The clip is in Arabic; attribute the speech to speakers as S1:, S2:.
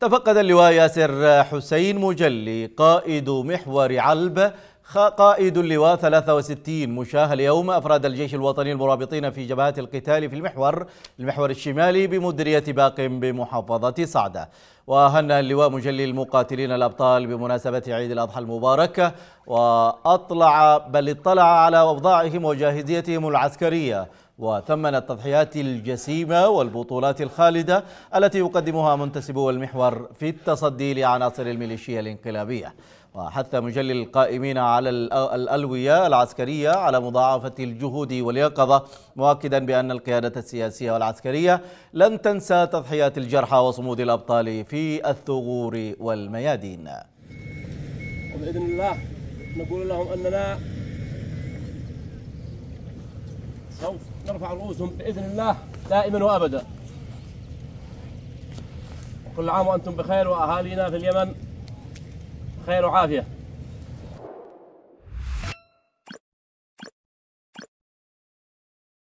S1: تفقد اللواء ياسر حسين مجلي قائد محور علب قائد اللواء 63 مشاه اليوم أفراد الجيش الوطني المرابطين في جبهات القتال في المحور المحور الشمالي بمديرية باق بمحافظة صعدة وهنأ اللواء مجلي المقاتلين الأبطال بمناسبة عيد الأضحى المبارك وأطلع بل اطلع على أوضاعهم وجاهزيتهم العسكرية وثمن التضحيات الجسيمة والبطولات الخالدة التي يقدمها منتسبو المحور في التصدي لعناصر الميليشيا الانقلابية وحث مجلي القائمين على على الألوية العسكرية على مضاعفة الجهود واليقظة مؤكدا بأن القيادة السياسية والعسكرية لن تنسى تضحيات الجرحى وصمود الأبطال في الثغور والميادين
S2: وبإذن الله نقول لهم أننا سوف نرفع رؤوسهم بإذن الله دائما وأبدا كل عام وأنتم بخير وأهالينا في اليمن خير وعافية